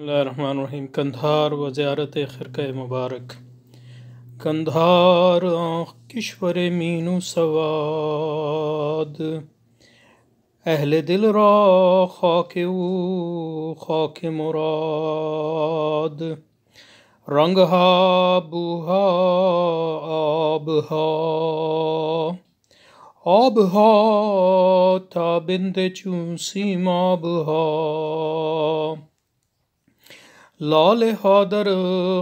اللہ الرحمن الرحیم کندھار و زیارت خرقہ مبارک کندھار آنکھ کشور مینو سواد اہل دل را خاک او خاک مراد رنگ ہابہ آب ہا آب ہا تھا بند سیم آب ہا لال حادر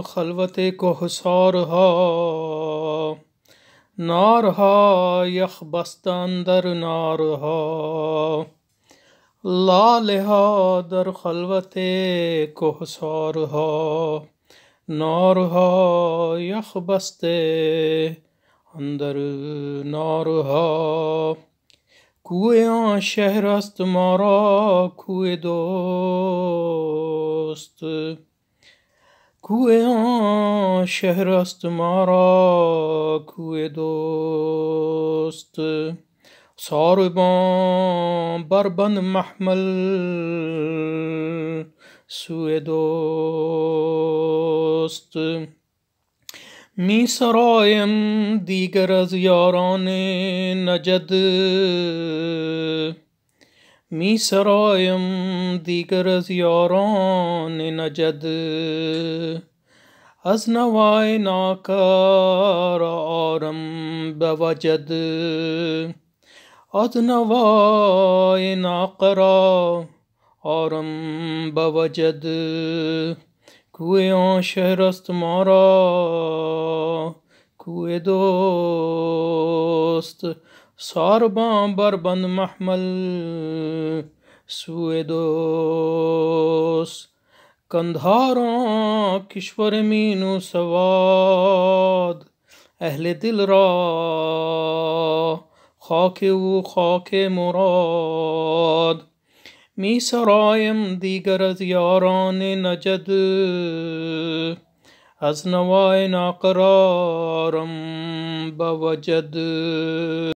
خلوت کو سار ہا نار ہا یخ بست اندر نار ہا لال حادر خلوت کو سار ہا نار بست اندر نار ہے کئے شہر است مارا کوئے دوست کوئے شہر است مارا کوئے دوست ساربان بربن محمل سوئے دوست می سرائم دیگر از یاران نجد می سرایم دیگر از یاران نجد از نوای ناکار آرم بوجد از نوای ناقرا آرم بوجد کوی آن شهر است مارا کوی دوست ساربان بربند محمل سید کندھارا کشور مینو سواد اہل دل را خاک و خاک مراد می سرایم دیگر از یاران نجد از نوائے ناقرارم بوجد